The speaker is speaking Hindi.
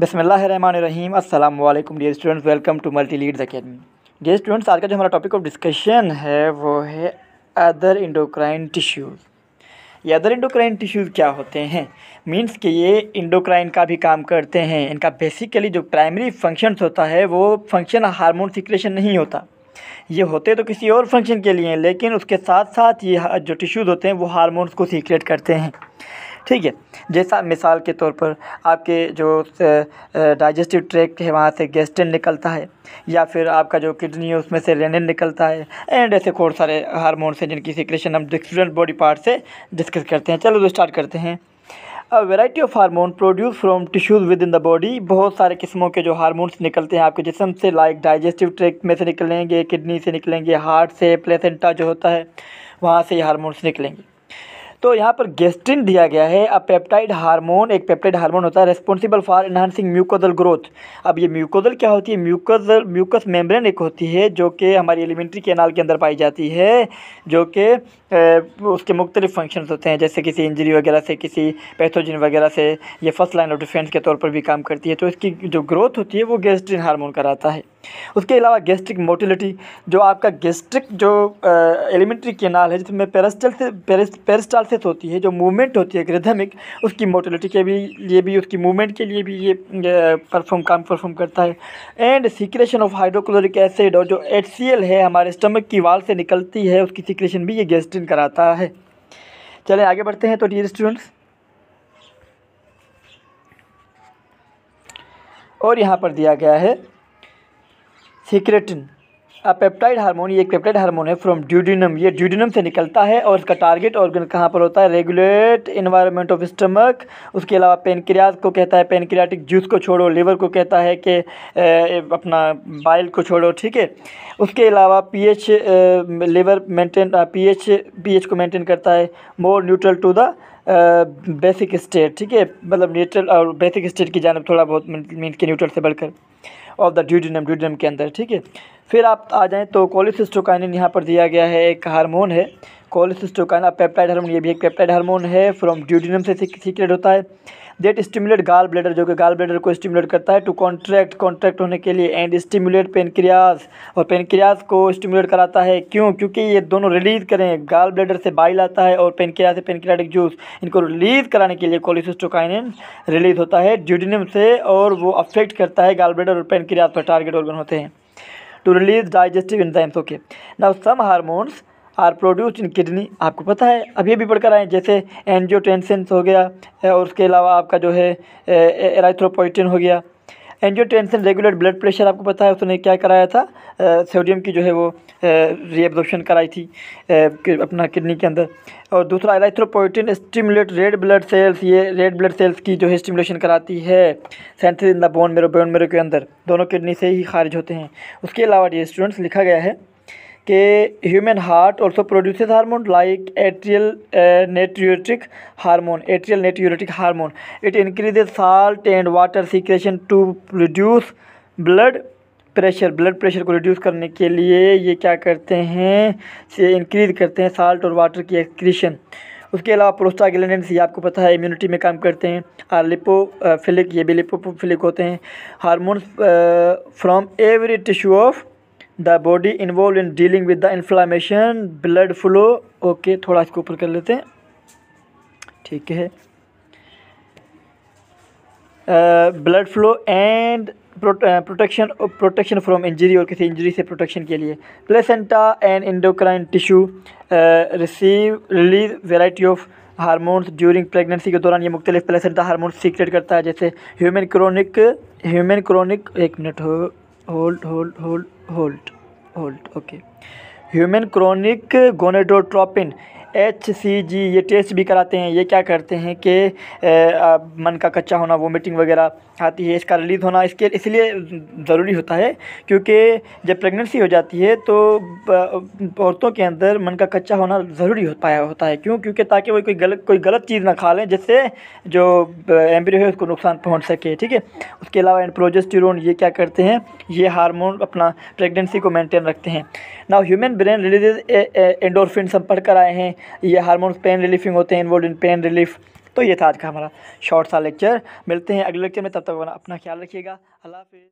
बसमीम अल्लाम dear students welcome to Multi Leads Academy dear students आज का जो हमारा टॉपिक ऑफ डिस्कशन है वो है अदर इंडोक्राइन टिश्यूज़ ये अदर इंडोक्राइन टिश्यूज़ क्या होते हैं मींस कि ये इंडोक्राइन का भी काम करते हैं इनका बेसिकली जो प्राइमरी फंक्शन होता है वो फंक्शन हारमोन सिक्रेशन नहीं होता ये होते तो किसी और फंक्शन के लिए हैं लेकिन उसके साथ साथ ये जो टिश्यूज़ होते हैं वो हारमोन्स को सीक्रेट करते हैं ठीक है जैसा मिसाल के तौर पर आपके जो डाइजेस्टिव ट्रैक है वहाँ से गेस्टिन निकलता है या फिर आपका जो किडनी है उसमें से रेनिन निकलता है एंड ऐसे खोर सारे हारमोन्स हैं जिनकी सिक्रेशन हम डिफरेंट बॉडी पार्ट से डिस्कस करते हैं चलो तो स्टार्ट करते हैं a variety of hormone produce from tissues with in the body बहुत सारे किस्मों के जो हारमोन्स निकलते हैं आपके जिसम से लाइक डाइजेस्टिव ट्रैक में से निकलेंगे किडनी से निकलेंगे हार्ट से प्लेसेंटा जो होता है वहाँ से ये हारमोन्स निकलेंगे तो यहाँ पर गेस्टिन दिया गया है अब पेप्टाइड हार्मोन एक पेप्टाइड हार्मोन होता है responsible for enhancing mucosal growth अब ये म्यूकोजल क्या होती है म्यूकोजल म्यूकस मेम्ब्रेन एक होती है जो कि हमारी एलिमेंट्री कैनाल के अंदर पाई जाती है जो कि उसके मुख्तलिफ फंक्शन होते हैं जैसे किसी इंजरी वगैरह से किसी पैथोजिन वगैरह से यह फर्स्ट लाइन ऑफ डिफेंस के तौर पर भी काम करती है तो इसकी जो ग्रोथ होती है वो गेस्टिन हार्मोन कराता है उसके अलावा गैस्ट्रिक मोटिलिटी जो आपका गैस्ट्रिक जो एलिमेंट्री केनाल है जिसमें पेरस्टल से पेरिस्टालसिस होती है जो मूवमेंट होती है ग्रिधमिक उसकी मोटिलिटी के भी लिए भी उसकी मूवमेंट के लिए भी ये परफॉर्म काम परफॉर्म करता है and secretion of hydrochloric acid और जो एच है हमारे स्टमक की वाल से निकलती है उसकी सिक्रेशन भी ये गेस्ट्रिन कराता है चलें आगे बढ़ते हैं तो डियर स्टूडेंट्स और यहाँ पर दिया गया है सिक्रेटिन अ पेप्टाइड हार्मोन ये एक पेप्टाइड हार्मोन है फ्रॉम ड्यूडिनम ये ड्यूडिनम से निकलता है और इसका टारगेट ऑर्गन कहाँ पर होता है रेगुलेट इन्वायरमेंट ऑफ स्टमक उसके अलावा पेनक्रियाज को कहता है पेनक्रियाटिक जूस को छोड़ो लीवर को कहता है कि अपना बाइल को छोड़ो ठीक है उसके अलावा P H level maintain P H को मेंटेन करता है more neutral to the basic state ठीक है मतलब न्यूट्रल और बेसिक स्टेट की जानब थोड़ा बहुत मीन के न्यूट्रल से बढ़कर ऑफ द ड्यूडिनम ड्यूडिनम के अंदर ठीक है फिर आप आ जाएँ तो कोलिस यहाँ पर दिया गया है एक हारमोन है कोलिसिस्टोकाना पेप्टाइड हार्मोन ये भी एक पेप्टाइड हार्मोन है फ्रॉम ड्यूडिनम से सीक्रेट होता है देट स्टिमुलेट गाल ब्लेडर जो कि गाल ब्लेडर को स्टिमुलेट करता है टू कॉन्ट्रैक्ट कॉन्ट्रैक्ट होने के लिए एंड स्टिमुलेट पेनक्रियाज और पेनक्रियाज को स्टिमुलेट कराता है क्यों क्योंकि ये दोनों रिलीज करें गाल ब्लेडर से बाइल आता है और पेनक्रिया से पेनक्रियाटिक जूस इनको रिलीज कराने के लिए कोलिसिस्टोकाइन रिलीज होता है ड्यूडिनियम से और वो अफेक्ट करता है गाल ब्लेडर और पेनक्रियाज पर टारगेट ऑर्गन होते हैं to release digestive enzymes okay now some hormones are produce in kidney आपको पता है अभी अभी पढ़कर आए जैसे एनजियोटेंसन हो गया और उसके अलावा आपका जो है एराइथ्रोपोइटिन हो गया एनजियोटेंसन रेगुलेट ब्लड प्रेशर आपको पता है उसने क्या कराया था सोडियम की जो है वो रीअब्जॉर्प्शन कराई थी अपना किडनी के अंदर और दूसरा erythropoietin stimulate red blood cells ये रेड ब्लड सेल्स की जो है स्टिमुलेशन कराती है synthesis in the bone marrow bone marrow के अंदर दोनों किडनी से ही खारिज होते हैं उसके अलावा ये स्टूडेंट्स लिखा गया है के human heart also produces hormone like atrial natriuretic hormone atrial natriuretic hormone it increases salt and water secretion to reduce blood pressure blood pressure को रिड्यूस करने के लिए ये क्या करते हैं से इंक्रीज करते हैं साल्ट और वाटर की एक्सक्रीशन उसके अलावा प्रोस्टाग्लैंडेंस ये आपको पता है इम्यूनिटी में काम करते हैं और लिपोफिलिक ये भी लिपोफिलिक होते हैं hormone from every tissue of the body involve in dealing with the inflammation blood flow okay थोड़ा इसको ऊपर कर लेते हैं ठीक है blood flow and protection protection from injury और किसी इंजरी से प्रोटेक्शन के लिए placenta and endocrine tissue receive release variety of hormones during pregnancy के दौरान ये मुख्तलिफ प्लेसेंटा हारमोन सीक्रेट करता है जैसे ह्यूमन क्रोनिक ह्यूमन क्रोनिक एक मिनट हो hold hold hold hold hold okay human chorionic gonadotropin H C G ये टेस्ट भी कराते हैं ये क्या करते हैं कि मन का कच्चा होना वोमिटिंग वगैरह आती है इसका रिलीज़ होना इसके इसलिए ज़रूरी होता है क्योंकि जब प्रेगनेंसी हो जाती है तो औरतों के अंदर मन का कच्चा होना ज़रूरी हो पाया होता है क्यों क्योंकि ताकि वो कोई गलत कोई गलत चीज़ ना खा लें जिससे जो एम्ब्रियो है उसको नुकसान पहुँच सके ठीक है उसके अलावा प्रोजेस्टेरोन ये क्या करते हैं ये हारमोन अपना प्रेगनेंसी को मेनटेन रखते हैं ना ह्यूमन ब्रेन रिलीज एंडोरफिन हम पढ़ कर आए हैं ये हारमोन पेन रिलीफिंग होते हैं इन्वॉल्व इन पेन रिलीफ तो ये था आज का हमारा शॉर्ट सा लेक्चर मिलते हैं अगले लेक्चर में तब तक अपना ख्याल रखिएगा अल्लाह हाफि